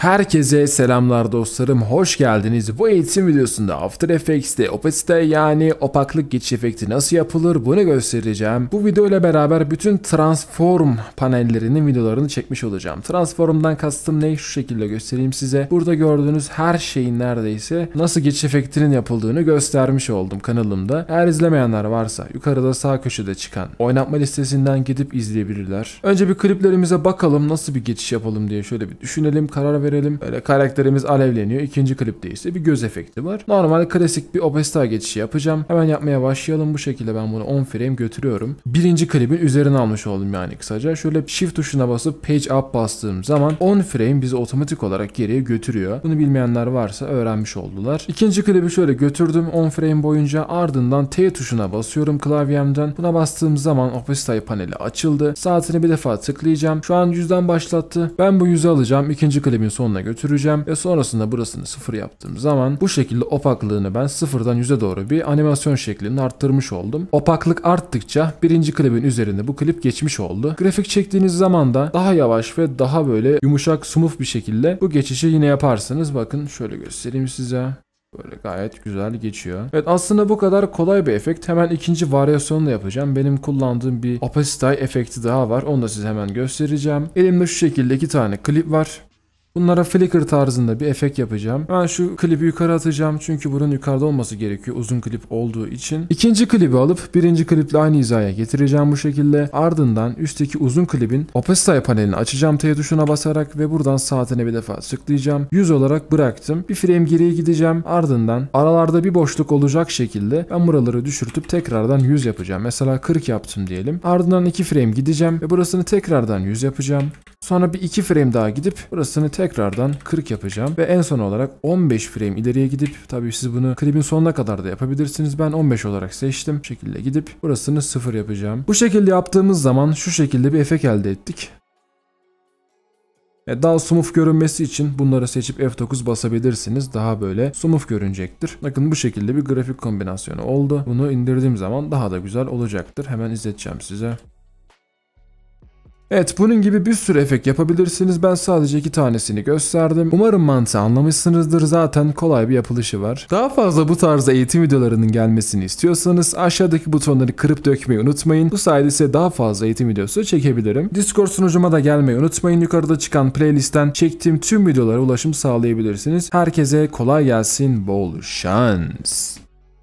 Herkese selamlar dostlarım, hoş geldiniz. Bu eğitim videosunda After Effects'te opacity yani opaklık geçiş efekti nasıl yapılır bunu göstereceğim. Bu video ile beraber bütün transform panellerinin videolarını çekmiş olacağım. Transform'dan kastım ne? Şu şekilde göstereyim size. Burada gördüğünüz her şeyin neredeyse nasıl geçiş efektinin yapıldığını göstermiş oldum kanalımda. Eğer izlemeyenler varsa yukarıda sağ köşede çıkan oynatma listesinden gidip izleyebilirler. Önce bir kliplerimize bakalım nasıl bir geçiş yapalım diye şöyle bir düşünelim, karar verelim verelim. Böyle karakterimiz alevleniyor. İkinci klipte ise bir göz efekti var. Normal klasik bir opesta geçişi yapacağım. Hemen yapmaya başlayalım. Bu şekilde ben bunu 10 frame götürüyorum. Birinci klibin üzerine almış oldum yani kısaca. Şöyle shift tuşuna basıp page up bastığım zaman 10 frame bizi otomatik olarak geriye götürüyor. Bunu bilmeyenler varsa öğrenmiş oldular. İkinci klibi şöyle götürdüm 10 frame boyunca. Ardından T tuşuna basıyorum klavyemden. Buna bastığım zaman opesta paneli açıldı. Saatini bir defa tıklayacağım. Şu an yüzden başlattı. Ben bu yüzü alacağım. İkinci klibin sonuna götüreceğim ve sonrasında burasını sıfır yaptığım zaman bu şekilde opaklığını ben sıfırdan yüze doğru bir animasyon şeklini arttırmış oldum. Opaklık arttıkça birinci klibin üzerinde bu klip geçmiş oldu. Grafik çektiğiniz zaman da daha yavaş ve daha böyle yumuşak sumuf bir şekilde bu geçişi yine yaparsınız. Bakın şöyle göstereyim size. Böyle gayet güzel geçiyor. Evet aslında bu kadar kolay bir efekt. Hemen ikinci varyasyonu da yapacağım. Benim kullandığım bir opacity efekti daha var. Onu da size hemen göstereceğim. Elimde şu şekilde iki tane klip var. Bunlara flicker tarzında bir efekt yapacağım. Ben şu klibi yukarı atacağım çünkü bunun yukarıda olması gerekiyor uzun klip olduğu için. İkinci klibi alıp birinci kliple aynı hizaya getireceğim bu şekilde. Ardından üstteki uzun klibin opacity panelini açacağım T tuşuna basarak ve buradan saatine bir defa sıklayacağım. 100 olarak bıraktım. Bir frame geriye gideceğim. Ardından aralarda bir boşluk olacak şekilde ben buraları düşürtüp tekrardan 100 yapacağım. Mesela 40 yaptım diyelim. Ardından 2 frame gideceğim ve burasını tekrardan 100 yapacağım. Sonra bir 2 frame daha gidip burasını tekrardan 40 yapacağım. Ve en son olarak 15 frame ileriye gidip tabii siz bunu klibin sonuna kadar da yapabilirsiniz. Ben 15 olarak seçtim. Bu şekilde gidip burasını 0 yapacağım. Bu şekilde yaptığımız zaman şu şekilde bir efekt elde ettik. E, daha smooth görünmesi için bunları seçip F9 basabilirsiniz. Daha böyle smooth görünecektir. Bakın bu şekilde bir grafik kombinasyonu oldu. Bunu indirdiğim zaman daha da güzel olacaktır. Hemen izleteceğim size. Evet bunun gibi bir sürü efekt yapabilirsiniz. Ben sadece iki tanesini gösterdim. Umarım mantığı anlamışsınızdır. Zaten kolay bir yapılışı var. Daha fazla bu tarz eğitim videolarının gelmesini istiyorsanız aşağıdaki butonları kırıp dökmeyi unutmayın. Bu sayede size daha fazla eğitim videosu çekebilirim. Discord sunucuma da gelmeyi unutmayın. Yukarıda çıkan playlistten çektiğim tüm videolara ulaşım sağlayabilirsiniz. Herkese kolay gelsin. Bol şans.